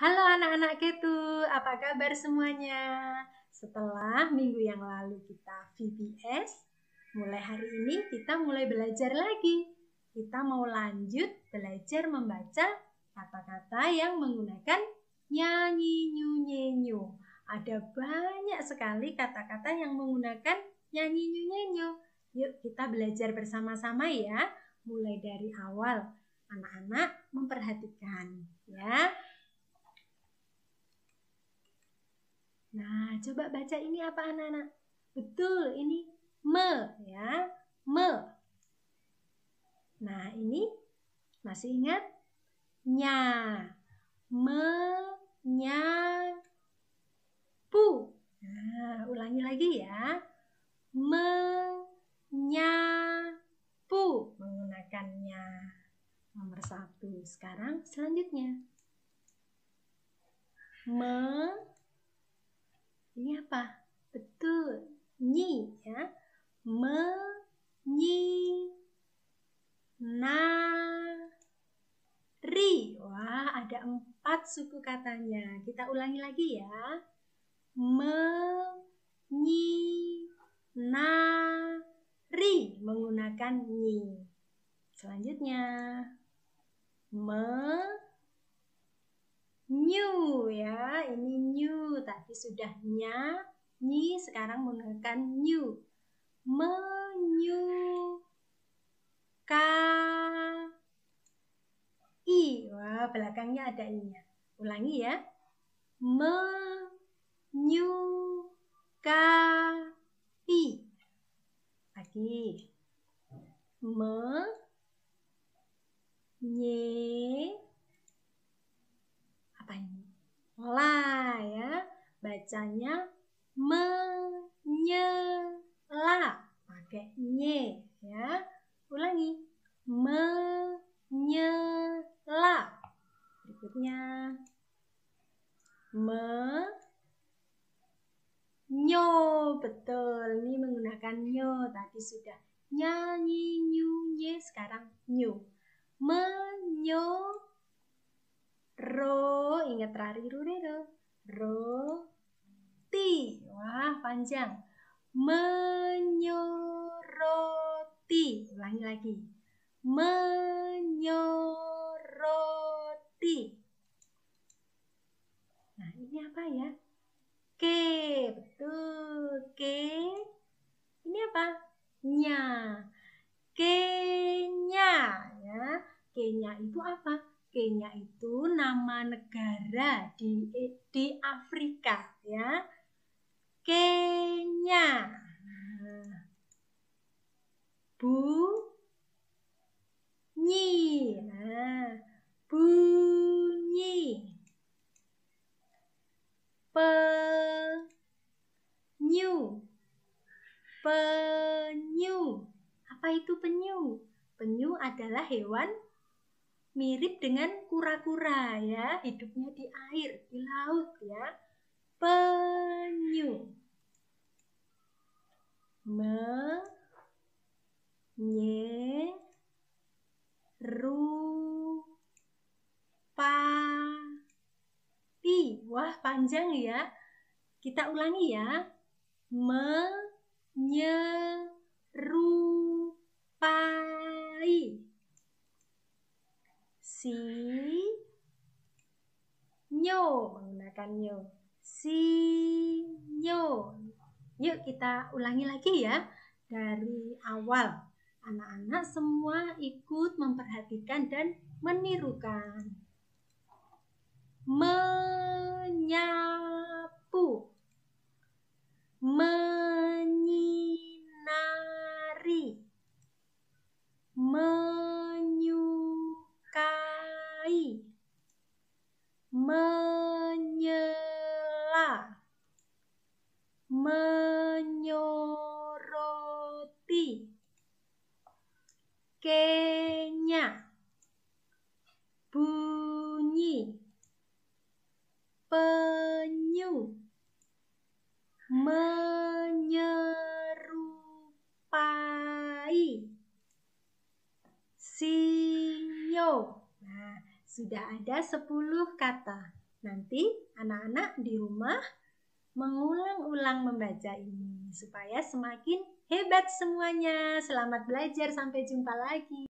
Halo anak-anak Ketu, apa kabar semuanya? Setelah minggu yang lalu kita VBS, mulai hari ini kita mulai belajar lagi. Kita mau lanjut belajar membaca kata-kata yang menggunakan nyanyi nyu nyenyu. Ada banyak sekali kata-kata yang menggunakan nyanyi nyu nyenyu. Yuk kita belajar bersama-sama ya, mulai dari awal. Anak-anak memperhatikan. coba baca ini apa anak-anak? Betul, ini me ya, me. Nah, ini masih ingat? Nya, me, nya, pu. Nah, ulangi lagi ya. Me, nya, pu. Menggunakannya. Nomor satu. Sekarang selanjutnya. Me, ini apa? Betul. Nyi ya. na, ri. Wah, ada empat suku katanya. Kita ulangi lagi ya. na, ri. Menggunakan nyi. Selanjutnya. Menyi new ya. Ini new tadi sudah nyanyi nyi sekarang menggunakan new. Menyukai. Wah, belakangnya ada inya. Ulangi ya. Menyukai. Lagi. Menyukai bacanya menyela pakai nye ya. Ulangi menyela. Berikutnya me nyo betul ini menggunakan nyo tadi sudah nyanyi nyu nye sekarang nyu menyo ro ingat rari ru ro ro menyoroti. Wah, panjang. Menyoroti. Ulangi lagi. Menyoroti. Nah, ini apa ya? Ke, betul. Ke. Ini apa? Nya. Kenya, ya. Kenya itu apa? Kenya itu nama negara di di Afrika, ya. itu penyu? Penyu adalah hewan mirip dengan kura-kura ya, hidupnya di air, di laut ya. Penyu. Me nye ru pa pi. Wah, panjang ya. Kita ulangi ya. Me nye menggunakan nyo. Si nyo. Yuk kita ulangi lagi ya dari awal. Anak-anak semua ikut memperhatikan dan menirukan. Menyapu. Menyapu. menyoroti Kenya bunyi penyu menyerupai sinyo nah, sudah ada 10 kata nanti anak-anak di rumah mengulang-ulang membaca ini supaya semakin hebat semuanya. Selamat belajar, sampai jumpa lagi.